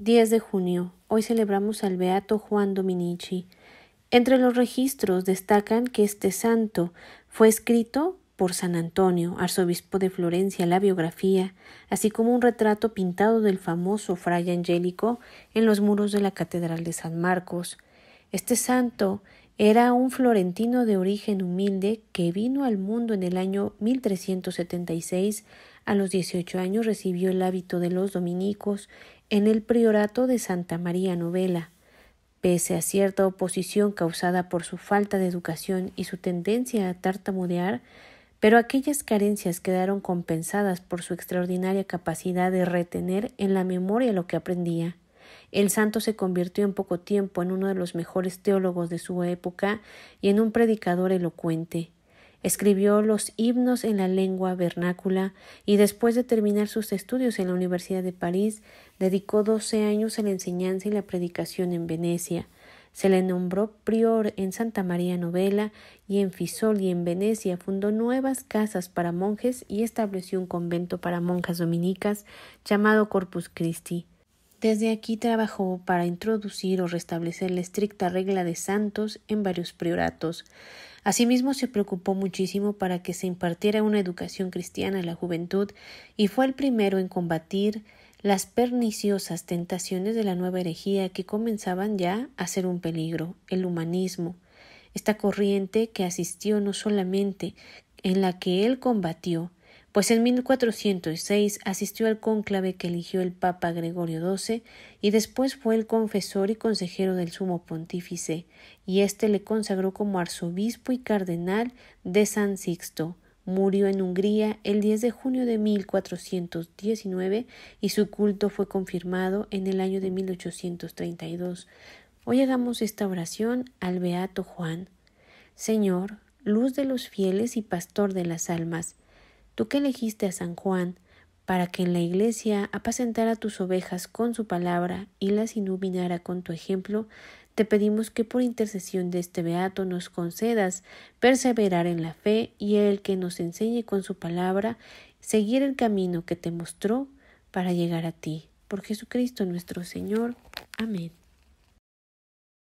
10 de junio. Hoy celebramos al Beato Juan Dominici. Entre los registros destacan que este santo fue escrito por San Antonio, arzobispo de Florencia, la biografía, así como un retrato pintado del famoso fray angélico en los muros de la Catedral de San Marcos. Este santo era un florentino de origen humilde que vino al mundo en el año 1376. A los 18 años recibió el hábito de los dominicos en el priorato de Santa María Novela, pese a cierta oposición causada por su falta de educación y su tendencia a tartamudear, pero aquellas carencias quedaron compensadas por su extraordinaria capacidad de retener en la memoria lo que aprendía. El santo se convirtió en poco tiempo en uno de los mejores teólogos de su época y en un predicador elocuente. Escribió los himnos en la lengua vernácula y después de terminar sus estudios en la Universidad de París, dedicó doce años a la enseñanza y la predicación en Venecia. Se le nombró prior en Santa María Novela y en Fisol y en Venecia fundó nuevas casas para monjes y estableció un convento para monjas dominicas llamado Corpus Christi. Desde aquí trabajó para introducir o restablecer la estricta regla de santos en varios prioratos. Asimismo, se preocupó muchísimo para que se impartiera una educación cristiana a la juventud y fue el primero en combatir las perniciosas tentaciones de la nueva herejía que comenzaban ya a ser un peligro, el humanismo, esta corriente que asistió no solamente en la que él combatió, pues en 1406 asistió al cónclave que eligió el Papa Gregorio XII y después fue el confesor y consejero del sumo pontífice, y éste le consagró como arzobispo y cardenal de San Sixto. Murió en Hungría el 10 de junio de 1419 y su culto fue confirmado en el año de 1832. Hoy hagamos esta oración al Beato Juan. Señor, luz de los fieles y pastor de las almas, tú que elegiste a San Juan para que en la iglesia apacentara tus ovejas con su palabra y las iluminara con tu ejemplo, te pedimos que por intercesión de este beato nos concedas perseverar en la fe y el que nos enseñe con su palabra seguir el camino que te mostró para llegar a ti. Por Jesucristo nuestro Señor. Amén.